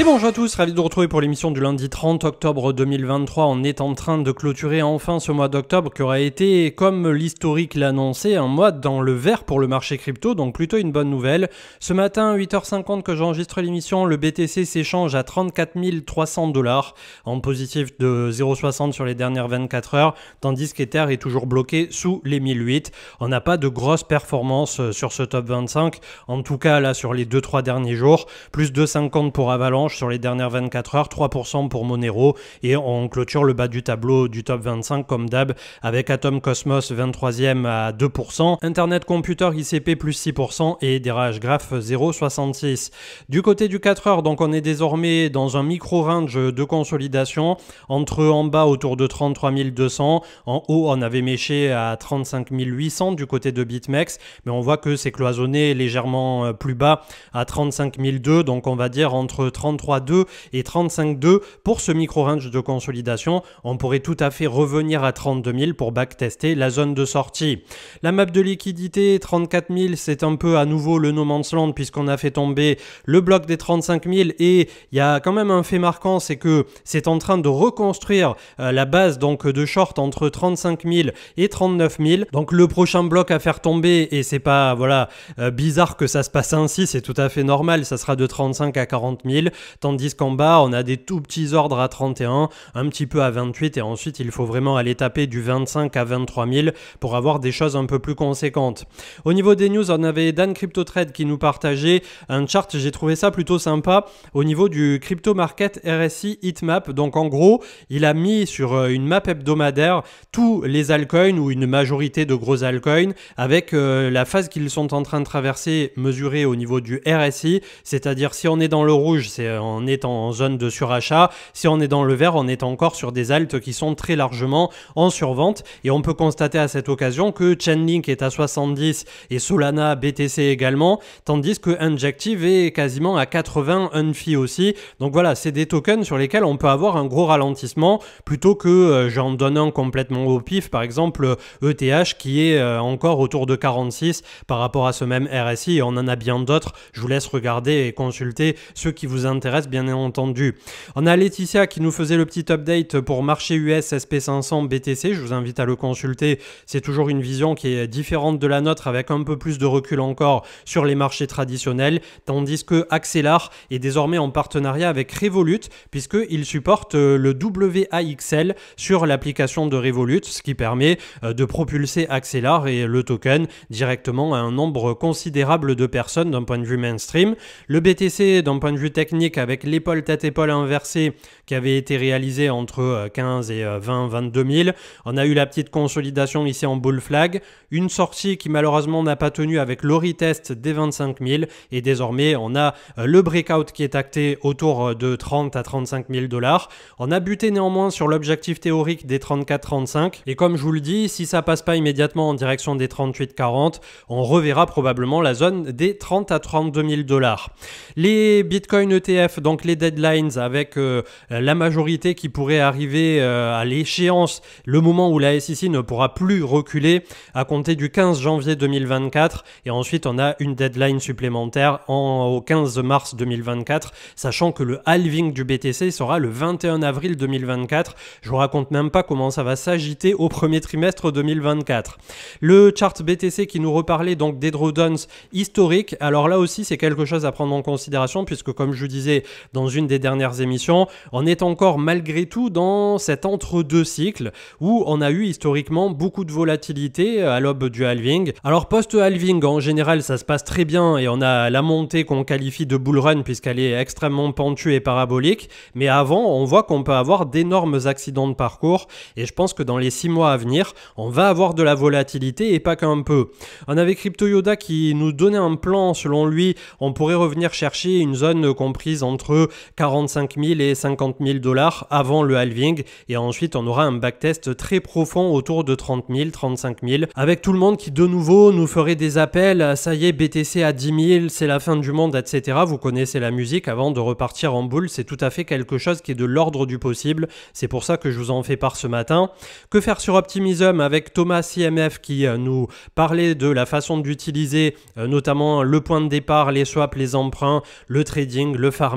Et bonjour à tous, ravi de vous retrouver pour l'émission du lundi 30 octobre 2023. On est en train de clôturer enfin ce mois d'octobre qui aura été, comme l'historique l'annonçait, un mois dans le vert pour le marché crypto, donc plutôt une bonne nouvelle. Ce matin, 8h50 que j'enregistre l'émission, le BTC s'échange à 34 300 dollars en positif de 0,60 sur les dernières 24 heures, tandis qu'Ether est toujours bloqué sous les 1008. On n'a pas de grosse performance euh, sur ce top 25, en tout cas là sur les 2-3 derniers jours, plus de 50 pour Avalanche sur les dernières 24 heures, 3% pour Monero. Et on clôture le bas du tableau du top 25 comme d'hab avec Atom Cosmos 23e à 2%, Internet Computer ICP plus 6% et DRH Graph 0,66. Du côté du 4 heures, donc on est désormais dans un micro-range de consolidation entre en bas autour de 33 200, en haut on avait méché à 35 800 du côté de BitMEX, mais on voit que c'est cloisonné légèrement euh, plus bas à 35 200. donc on va dire entre 30 33,2 et 35,2 pour ce micro-range de consolidation. On pourrait tout à fait revenir à 32 000 pour backtester la zone de sortie. La map de liquidité 34 000, c'est un peu à nouveau le no man's land puisqu'on a fait tomber le bloc des 35 000 et il y a quand même un fait marquant, c'est que c'est en train de reconstruire euh, la base donc de short entre 35 000 et 39 000. Donc le prochain bloc à faire tomber et c'est pas voilà euh, bizarre que ça se passe ainsi, c'est tout à fait normal, ça sera de 35 à 40 000 tandis qu'en bas, on a des tout petits ordres à 31, un petit peu à 28, et ensuite, il faut vraiment aller taper du 25 à 23 000 pour avoir des choses un peu plus conséquentes. Au niveau des news, on avait Dan CryptoTrade qui nous partageait un chart, j'ai trouvé ça plutôt sympa, au niveau du crypto market RSI heatmap Donc en gros, il a mis sur euh, une map hebdomadaire tous les altcoins ou une majorité de gros altcoins avec euh, la phase qu'ils sont en train de traverser mesurée au niveau du RSI, c'est-à-dire si on est dans le rouge, c'est euh, on est en zone de surachat. Si on est dans le vert, on est encore sur des altes qui sont très largement en survente. Et on peut constater à cette occasion que Chainlink est à 70 et Solana BTC également, tandis que Injective est quasiment à 80, Unfi aussi. Donc voilà, c'est des tokens sur lesquels on peut avoir un gros ralentissement plutôt que euh, j'en donne un complètement au pif, par exemple ETH qui est euh, encore autour de 46 par rapport à ce même RSI et on en a bien d'autres. Je vous laisse regarder et consulter ceux qui vous intéressent bien entendu. On a Laetitia qui nous faisait le petit update pour marché US SP500 BTC, je vous invite à le consulter, c'est toujours une vision qui est différente de la nôtre avec un peu plus de recul encore sur les marchés traditionnels, tandis que Axelar est désormais en partenariat avec Revolut puisqu'il supporte euh, le WAXL sur l'application de Revolut, ce qui permet euh, de propulser Axelar et le token directement à un nombre considérable de personnes d'un point de vue mainstream. Le BTC d'un point de vue technique avec l'épaule tête-épaule inversée qui avait été réalisée entre 15 euh, et 20, 22 000. On a eu la petite consolidation ici en bull flag, une sortie qui malheureusement n'a pas tenu avec le retest des 25 000 et désormais on a euh, le breakout qui est acté autour euh, de 30 à 35 000 dollars. On a buté néanmoins sur l'objectif théorique des 34-35 et comme je vous le dis, si ça passe pas immédiatement en direction des 38-40, on reverra probablement la zone des 30 à 32 000 dollars. Les Bitcoin ETF donc les deadlines avec euh, la majorité qui pourrait arriver euh, à l'échéance, le moment où la SEC ne pourra plus reculer à compter du 15 janvier 2024. Et ensuite, on a une deadline supplémentaire au 15 mars 2024, sachant que le halving du BTC sera le 21 avril 2024. Je vous raconte même pas comment ça va s'agiter au premier trimestre 2024. Le chart BTC qui nous reparlait donc des drawdowns historiques. Alors là aussi, c'est quelque chose à prendre en considération puisque comme je vous disais, dans une des dernières émissions, on est encore malgré tout dans cet entre-deux cycles où on a eu historiquement beaucoup de volatilité euh, à l'aube du halving. Alors post-halving, en général, ça se passe très bien et on a la montée qu'on qualifie de bull run puisqu'elle est extrêmement pentue et parabolique, mais avant, on voit qu'on peut avoir d'énormes accidents de parcours et je pense que dans les six mois à venir, on va avoir de la volatilité et pas qu'un peu. On avait Crypto Yoda qui nous donnait un plan, selon lui, on pourrait revenir chercher une zone comprise entre 45 000 et 50 000 dollars avant le halving. Et ensuite, on aura un backtest très profond autour de 30 000, 35 000, avec tout le monde qui de nouveau nous ferait des appels, ça y est, BTC à 10 000, c'est la fin du monde, etc. Vous connaissez la musique avant de repartir en boule, c'est tout à fait quelque chose qui est de l'ordre du possible. C'est pour ça que je vous en fais part ce matin. Que faire sur Optimism avec Thomas IMF qui euh, nous parlait de la façon d'utiliser euh, notamment le point de départ, les swaps, les emprunts, le trading, le phare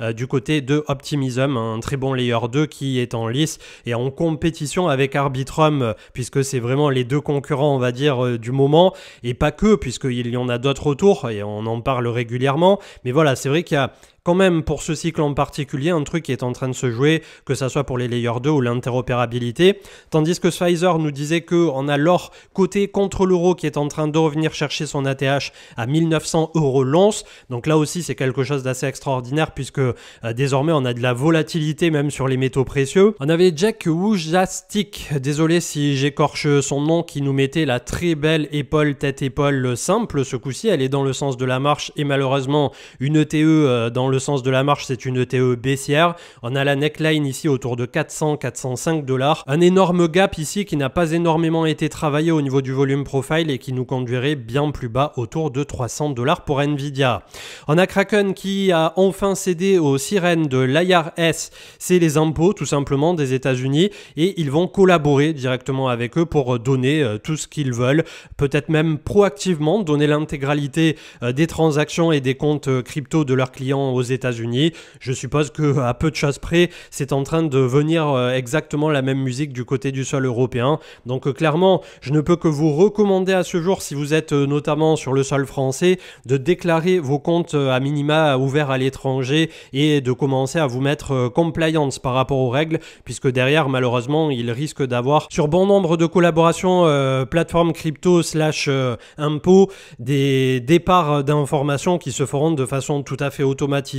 euh, du côté de Optimism, un très bon layer 2 qui est en lice et en compétition avec Arbitrum, puisque c'est vraiment les deux concurrents, on va dire, euh, du moment, et pas que, puisqu'il y en a d'autres autour, et on en parle régulièrement. Mais voilà, c'est vrai qu'il y a quand même pour ce cycle en particulier un truc qui est en train de se jouer, que ça soit pour les layers 2 ou l'interopérabilité. Tandis que Pfizer nous disait que a l'or côté contre l'euro qui est en train de revenir chercher son ATH à 1900 euros l'once. Donc là aussi c'est quelque chose d'assez extraordinaire puisque euh, désormais on a de la volatilité même sur les métaux précieux. On avait Jack Wujastik, désolé si j'écorche son nom, qui nous mettait la très belle épaule tête épaule euh, simple. Ce coup-ci elle est dans le sens de la marche et malheureusement une ETE euh, dans le sens de la marche, c'est une ETE baissière. On a la neckline ici autour de 400-405 dollars. Un énorme gap ici qui n'a pas énormément été travaillé au niveau du volume profile et qui nous conduirait bien plus bas autour de 300 dollars pour Nvidia. On a Kraken qui a enfin cédé aux sirènes de l'IRS. C'est les impôts tout simplement des États-Unis et ils vont collaborer directement avec eux pour donner euh, tout ce qu'ils veulent, peut-être même proactivement donner l'intégralité euh, des transactions et des comptes euh, crypto de leurs clients aux États-Unis. Je suppose que à peu de choses près, c'est en train de venir euh, exactement la même musique du côté du sol européen. Donc euh, clairement, je ne peux que vous recommander à ce jour, si vous êtes euh, notamment sur le sol français, de déclarer vos comptes à minima ouverts à l'étranger et de commencer à vous mettre compliance par rapport aux règles, puisque derrière, malheureusement, il risque d'avoir sur bon nombre de collaborations plateforme crypto slash impôts des départs d'informations qui se feront de façon tout à fait automatique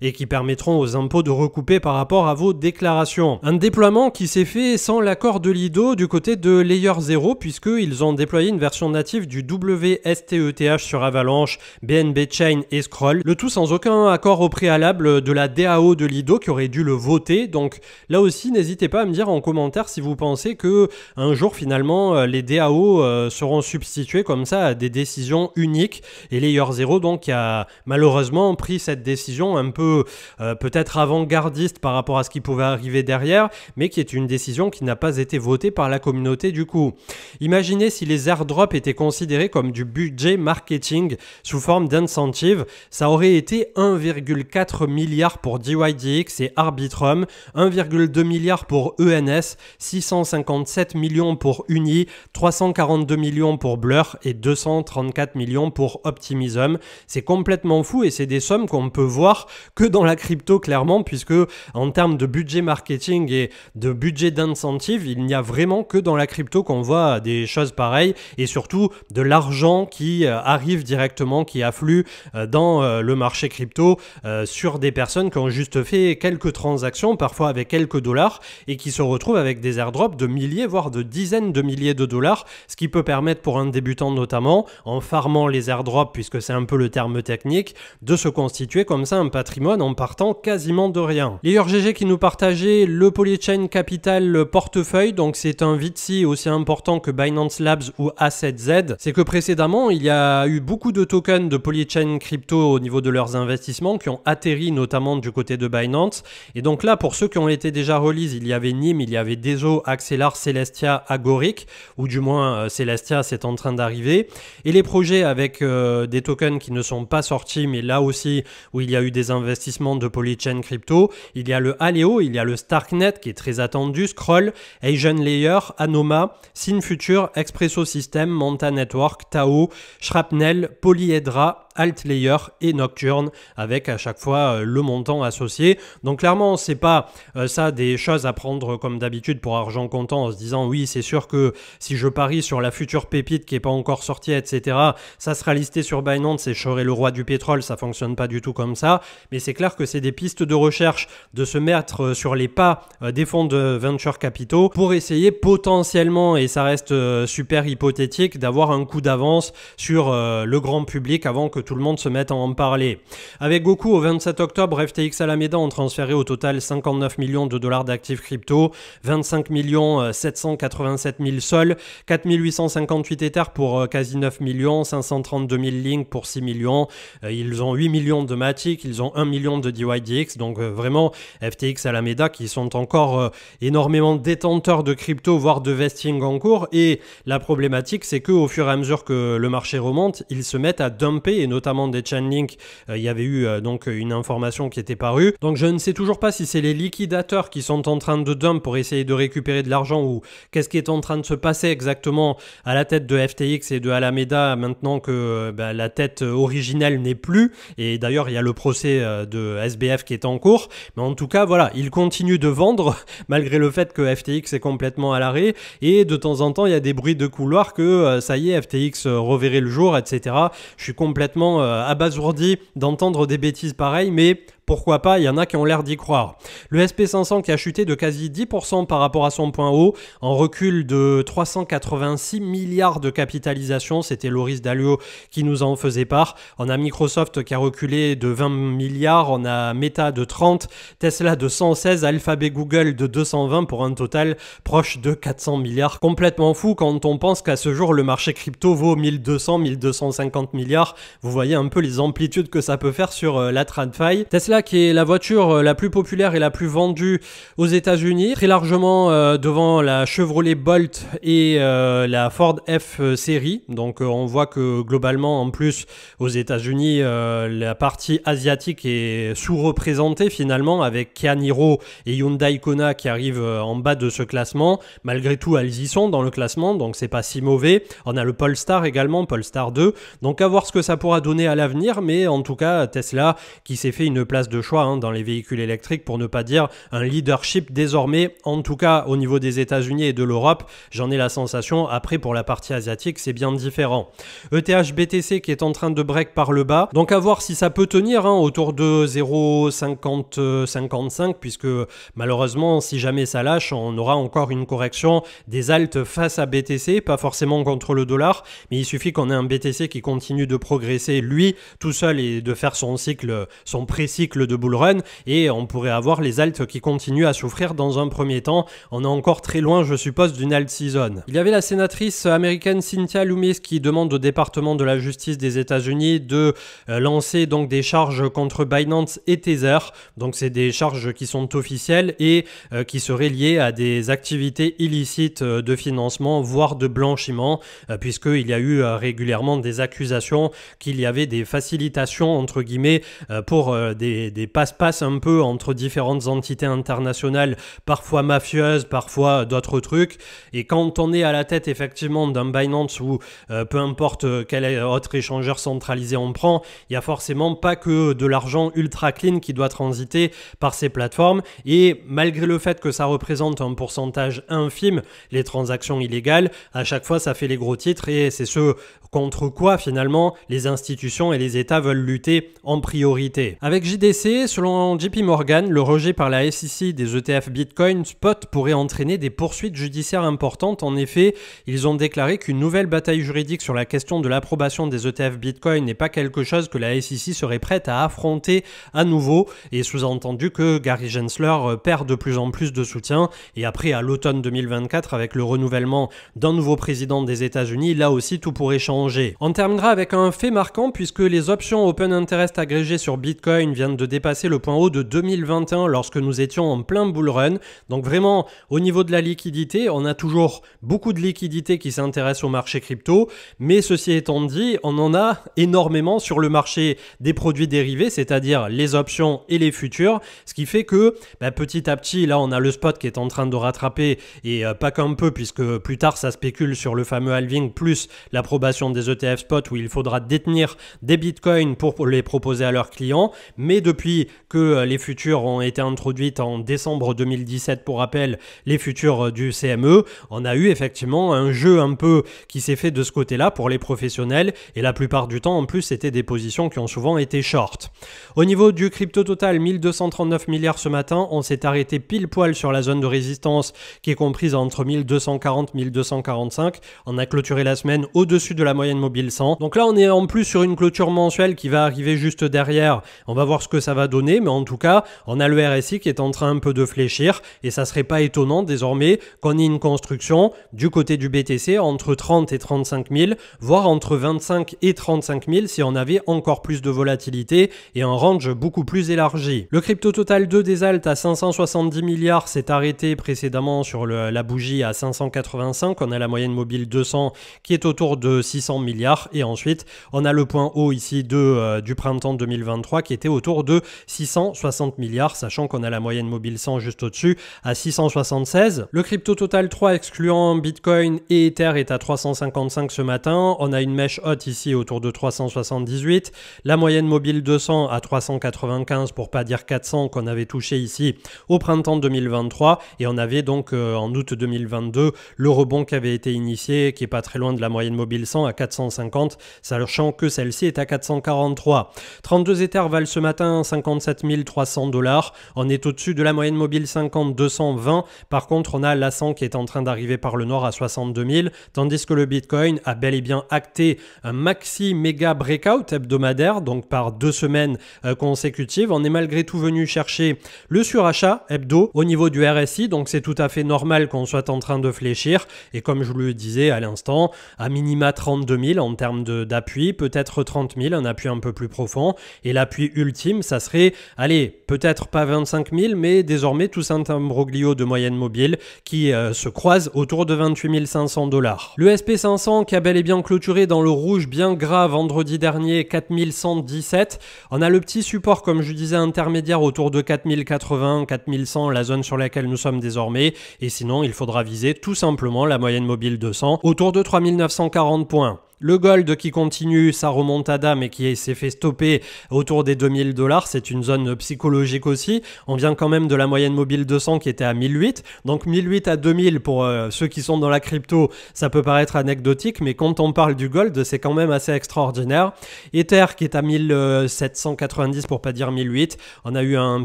et qui permettront aux impôts de recouper par rapport à vos déclarations. Un déploiement qui s'est fait sans l'accord de Lido du côté de Layer 0 puisqu'ils ont déployé une version native du WSTETH sur Avalanche, BNB Chain et Scroll, le tout sans aucun accord au préalable de la DAO de Lido qui aurait dû le voter. Donc là aussi, n'hésitez pas à me dire en commentaire si vous pensez que un jour finalement euh, les DAO euh, seront substitués comme ça à des décisions uniques et Layer 0 donc a malheureusement pris cette décision un peu euh, peut-être avant-gardiste par rapport à ce qui pouvait arriver derrière, mais qui est une décision qui n'a pas été votée par la communauté du coup. Imaginez si les airdrops étaient considérés comme du budget marketing sous forme d'incentive, ça aurait été 1,4 milliard pour DYDX et Arbitrum, 1,2 milliard pour e ENS, 657 millions pour Uni, 342 millions pour Blur et 234 millions pour Optimism. C'est complètement fou et c'est des sommes qu'on peut voir que dans la crypto, clairement, puisque en termes de budget marketing et de budget d'incentive, il n'y a vraiment que dans la crypto qu'on voit des choses pareilles et surtout de l'argent qui euh, arrive directement, qui afflue euh, dans euh, le marché crypto sur des personnes qui ont juste fait quelques transactions, parfois avec quelques dollars, et qui se retrouvent avec des airdrops de milliers, voire de dizaines de milliers de dollars, ce qui peut permettre pour un débutant notamment, en farmant les airdrops, puisque c'est un peu le terme technique, de se constituer comme ça un patrimoine en partant quasiment de rien. Les UrGG qui nous partageait le Polychain Capital portefeuille, donc c'est un VITSI aussi important que Binance Labs ou A7Z, c'est que précédemment il y a eu beaucoup de tokens de Polychain Crypto au niveau de leurs investissements qui ont atterri notamment du côté de Binance. Et donc là, pour ceux qui ont été déjà release, il y avait NIM il y avait Deso, Axelar, Celestia, Agoric, ou du moins euh, Celestia c'est en train d'arriver. Et les projets avec euh, des tokens qui ne sont pas sortis, mais là aussi où il y il y a eu des investissements de Polychain Crypto, il y a le Aleo, il y a le Starknet qui est très attendu, Scroll, Asian Layer, Anoma, Sin Future, Expresso System, Manta Network, Tao, Shrapnel, Polyhedra, Alt Layer et Nocturne avec à chaque fois euh, le montant associé. Donc clairement, c'est pas euh, ça des choses à prendre comme d'habitude pour argent comptant en se disant oui, c'est sûr que si je parie sur la future pépite qui est pas encore sortie, etc., ça sera listé sur Binance et je serai le roi du pétrole, ça fonctionne pas du tout comme ça. Mais c'est clair que c'est des pistes de recherche de se mettre euh, sur les pas des fonds de venture capitaux pour essayer potentiellement, et ça reste super hypothétique, d'avoir un coup d'avance sur le grand public avant que tout le monde se met à en parler. Avec Goku, au 27 octobre, FTX Alameda ont transféré au total 59 millions de dollars d'actifs crypto, 25 millions 787 euh, 000 sols, 4 858 éthers pour euh, quasi 9 millions, 532 000 links pour 6 millions. Euh, ils ont 8 millions de Matic, ils ont 1 million de DYDX. Donc vraiment, FTX Alameda qui sont encore énormément détenteurs de crypto, voire de vesting en cours. Et la problématique, c'est qu'au fur et à mesure que le marché remonte, ils se mettent à dumper et ne notamment des Chainlink, euh, il y avait eu euh, donc euh, une information qui était parue. Donc je ne sais toujours pas si c'est les liquidateurs qui sont en train de dump pour essayer de récupérer de l'argent ou qu'est-ce qui est en train de se passer exactement à la tête de FTX et de Alameda maintenant que bah, la tête originelle n'est plus. Et d'ailleurs, il y a le procès de SBF qui est en cours. Mais en tout cas, voilà, ils continuent de vendre malgré le fait que FTX est complètement à l'arrêt. Et de temps en temps, il y a des bruits de couloir que ça y est, FTX reverrait le jour, etc. Je suis complètement euh, abasourdi d'entendre des bêtises pareilles, mais pourquoi pas, il y en a qui ont l'air d'y croire. Le SP500 qui a chuté de quasi 10% par rapport à son point haut, en recul de 386 milliards de capitalisation, c'était Loris Dalio qui nous en faisait part. On a Microsoft qui a reculé de 20 milliards, on a Meta de 30, Tesla de 116, Alphabet Google de 220 pour un total proche de 400 milliards. Complètement fou quand on pense qu'à ce jour le marché crypto vaut 1200, 1250 milliards. Vous voyez un peu les amplitudes que ça peut faire sur euh, la TradFi. Tesla qui est la voiture euh, la plus populaire et la plus vendue aux États-Unis, très largement euh, devant la Chevrolet Bolt et euh, la Ford F série. Donc on voit que globalement en plus aux États-Unis la partie asiatique est sous-représentée finalement avec Kia Niro et Hyundai Kona qui arrivent en bas de ce classement. Malgré tout, elles y sont dans le classement, donc c'est pas si mauvais. On a le Polestar également, Polestar 2. Donc à voir ce que ça pourra donner à l'avenir, mais en tout cas Tesla qui s'est fait une place de choix hein, dans les véhicules électriques, pour ne pas dire un leadership désormais, en tout cas au niveau des États-Unis et de l'Europe. J'en ai la sensation. Après, pour la partie asiatique, c'est bien différent. ETH BTC qui est en train de break par le bas. Donc à voir si ça peut tenir hein, autour de 0,50-55, puisque malheureusement, si jamais ça lâche, on aura encore une correction des altes face à BTC, pas forcément contre le dollar, mais il suffit qu'on ait un BTC qui continue de progresser lui tout seul et de faire son cycle, son pré-cycle de bull run et on pourrait avoir les altes qui continuent à souffrir dans un premier temps. On est encore très loin, je suppose, d'une alt season. Il y avait la sénatrice américaine Cynthia Loomis qui demande au département de la justice des États-Unis de euh, lancer donc des charges contre Binance et Tether. Donc c'est des charges qui sont officielles et euh, qui seraient liées à des activités illicites euh, de financement, voire de blanchiment, puisqu'il y a eu régulièrement des accusations qu'il y avait des facilitations entre guillemets pour des des, passe-passe un peu entre différentes entités internationales, parfois mafieuses, parfois euh, d'autres trucs. Et quand on est à la tête effectivement d'un Binance ou euh, peu importe euh, quel autre échangeur centralisé on prend, il n'y a forcément pas que de l'argent ultra clean qui doit transiter par ces plateformes. Et malgré le fait que ça représente un pourcentage infime, les transactions illégales, à chaque fois ça fait les gros titres et c'est ce contre quoi finalement les institutions et les États veulent lutter en priorité. Avec JDC, selon JP Morgan, le rejet par la SEC des ETF Bitcoin Spot pourrait entraîner des poursuites judiciaires importantes. En effet, ils ont déclaré qu'une nouvelle bataille juridique sur la question de l'approbation des ETF Bitcoin n'est pas quelque chose que la SEC serait prête à affronter à nouveau, et sous-entendu que Gary Gensler perd de plus en plus de soutien, et après à l'automne 2024, avec le renouvellement d'un nouveau président des États-Unis, là aussi tout pourrait changer. On terminera avec un fait marquant puisque les options Open Interest agrégées sur Bitcoin viennent de dépasser le point haut de 2021 lorsque nous étions en plein bull run. Donc vraiment, au niveau de la liquidité, on a toujours beaucoup de liquidité qui s'intéresse au marché crypto, mais ceci étant dit, on en a énormément sur le marché des produits dérivés, c'est-à-dire les options et les futurs, ce qui fait que bah, petit à petit, là on a le spot qui est en train de rattraper, et euh, pas qu'un peu, puisque plus tard ça spécule sur le fameux halving, plus l'approbation des ETF spot où il faudra détenir des bitcoins pour les proposer à leurs clients, mais depuis que euh, les futures ont été introduites en décembre 2017, pour rappel, les futures euh, du CME, on a eu effectivement un jeu un peu qui s'est fait de ce côté-là pour les professionnels, et la plupart du temps, en plus, c'était des positions qui ont souvent été short. Au niveau du crypto total, 1239 milliards ce matin, on s'est arrêté pile poil sur la zone de résistance qui est comprise entre 1240 1245. On a clôturé la semaine au-dessus de la moyenne mobile 100. Donc là, on est en plus sur une clôture mensuelle qui va arriver juste derrière. On va voir ce que que ça va donner, mais en tout cas, on a le RSI qui est en train un peu de fléchir et ça serait pas étonnant désormais qu'on ait une construction du côté du BTC entre 30 et 35 000, voire entre 25 et 35 000 si on avait encore plus de volatilité et un range beaucoup plus élargi. Le crypto total 2 des altes à 570 milliards s'est arrêté précédemment sur la bougie à 585. On a la moyenne mobile 200 qui est autour de 600 milliards et ensuite on a le point haut ici de, euh, du printemps 2023 qui était autour de de 660 milliards, sachant qu'on a la moyenne mobile 100 juste au-dessus à 676. Le crypto total 3 excluant Bitcoin et Ether est à 355 ce matin. On a une mèche haute ici autour de 378. La moyenne mobile 200 à 395 pour pas dire 400 qu'on avait touché ici au printemps 2023 et on avait donc euh, en août 2022 le rebond qui avait été initié qui est pas très loin de la moyenne mobile 100 à 450 sachant que celle-ci est à 443. 32 Ether valent ce matin 57 300 dollars. On est au-dessus de la moyenne mobile 50 220. Par contre, on a l'A100 qui est en train d'arriver par le nord à 62 000, tandis que le Bitcoin a bel et bien acté un maxi méga breakout hebdomadaire, donc par deux semaines euh, consécutives. On est malgré tout venu chercher le surachat hebdo au niveau du RSI, donc c'est tout à fait normal qu'on soit en train de fléchir. Et comme je le disais à l'instant, à minima 32 000 en termes d'appui, peut-être 30 000, un appui un peu plus profond. Et l'appui ultime, ça serait, allez, peut-être pas 25 000, mais désormais tout un imbroglio de moyenne mobile qui euh, se croise autour de 28 500 dollars. Le SP500 qui a bel et bien clôturé dans le rouge bien gras vendredi dernier, 4117. On a le petit support, comme je disais, intermédiaire autour de 4080, 4100, la zone sur laquelle nous sommes désormais. Et sinon, il faudra viser tout simplement la moyenne mobile 200 autour de 3940 points. Le gold qui continue sa remontada mais qui s'est fait stopper autour des 2000 dollars, c'est une zone psychologique aussi. On vient quand même de la moyenne mobile 200 qui était à 1008. Donc 1008 à 2000 pour euh, ceux qui sont dans la crypto, ça peut paraître anecdotique mais quand on parle du gold, c'est quand même assez extraordinaire. Ether qui est à 1790 pour pas dire 1008. On a eu un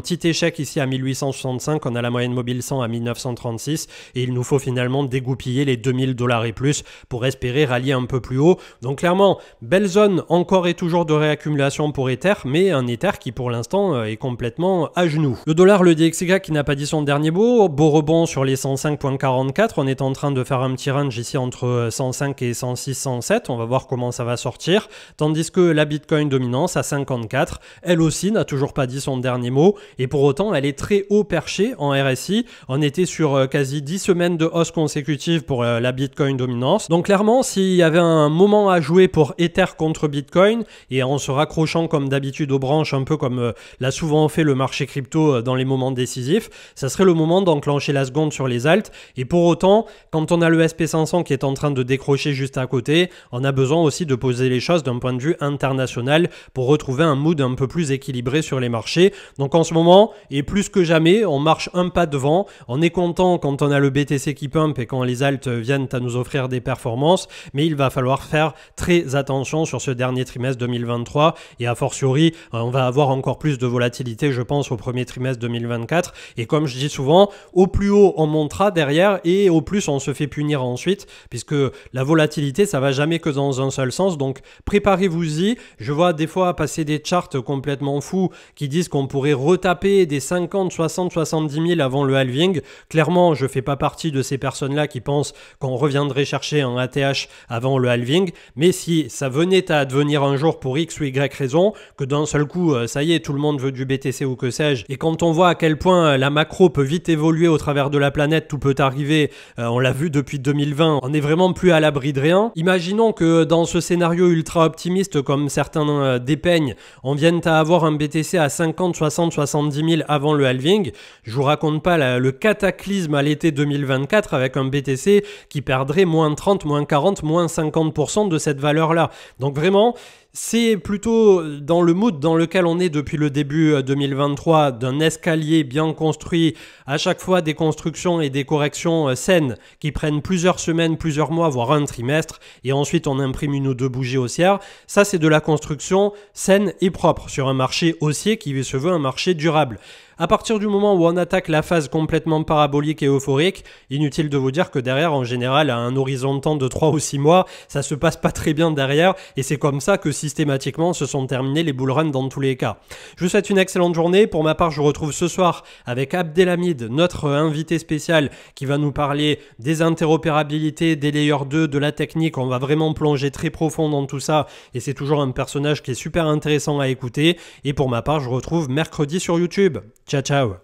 petit échec ici à 1865, on a la moyenne mobile 100 à 1936 et il nous faut finalement dégoupiller les 2000 dollars et plus pour espérer rallier un peu plus haut. Donc clairement, belle zone encore et toujours de réaccumulation pour Ether, mais un Ether qui pour l'instant euh, est complètement à genoux. Le dollar, le DXY qui n'a pas dit son dernier mot, beau rebond sur les 105.44, on est en train de faire un petit range ici entre 105 euh, et 106, 107, on va voir comment ça va sortir, tandis que la Bitcoin dominance à 54, elle aussi n'a toujours pas dit son dernier mot, et pour autant elle est très haut perchée en RSI, on était sur euh, quasi 10 semaines de hausse consécutive pour la Bitcoin dominance, donc clairement s'il y avait un moment à jouer pour Ether contre Bitcoin et en se raccrochant comme d'habitude aux branches, un peu comme euh, l'a souvent fait le marché crypto euh, dans les moments décisifs, ça serait le moment d'enclencher la seconde sur les altes. Et pour autant, quand on a le SP500 qui est en train de décrocher juste à côté, on a besoin aussi de poser les choses d'un point de vue international pour retrouver un mood un peu plus équilibré sur les marchés. Donc en ce moment, et plus que jamais, on marche un pas devant. On est content quand on a le BTC qui pump et quand les altes viennent à nous offrir des performances, mais il va falloir faire très attention sur ce dernier trimestre 2023 et a fortiori, euh, on va avoir encore plus de volatilité, je pense, au premier trimestre 2024. Et comme je dis souvent, au plus haut, on montera derrière et au plus, on se fait punir ensuite, puisque la volatilité, ça va jamais que dans un seul sens. Donc, préparez-vous-y. Je vois des fois passer des charts complètement fous qui disent qu'on pourrait retaper des 50, 60, 70 000 avant le halving. Clairement, je fais pas partie de ces personnes-là qui pensent qu'on reviendrait chercher un ATH avant le halving mais si ça venait à advenir un jour pour X ou Y raison, que d'un seul coup, euh, ça y est, tout le monde veut du BTC ou que sais-je, et quand on voit à quel point euh, la macro peut vite évoluer au travers de la planète, tout peut arriver, euh, on l'a vu depuis 2020, on n'est vraiment plus à l'abri de rien. Imaginons que dans ce scénario ultra optimiste, comme certains dépeignent, on vienne à avoir un BTC à 50, 60, 70 000 avant le halving. Je vous raconte pas le cataclysme à l'été 2024 avec un BTC qui perdrait moins 30, moins 40, moins 50% de cette valeur-là. Donc vraiment, c'est plutôt dans le mood dans lequel on est depuis le début 2023 euh, d'un escalier bien construit, à chaque fois des constructions et des corrections euh, saines qui prennent plusieurs semaines, plusieurs mois, voire un trimestre, et ensuite on imprime une ou deux bougies haussières. Ça, c'est de la construction saine et propre sur un marché haussier qui se veut un marché durable. À partir du moment où on attaque la phase complètement parabolique et euphorique, inutile de vous dire que derrière, en général, à un horizon de temps de 3 ou 6 mois, ça se passe pas très bien derrière, et c'est comme ça que systématiquement se sont terminés les bullruns dans tous les cas. Je vous souhaite une excellente journée, pour ma part je retrouve ce soir avec Abdelhamid, notre invité spécial, qui va nous parler des interopérabilités, des layers 2, de la technique, on va vraiment plonger très profond dans tout ça, et c'est toujours un personnage qui est super intéressant à écouter, et pour ma part je retrouve mercredi sur YouTube. Ciao, ciao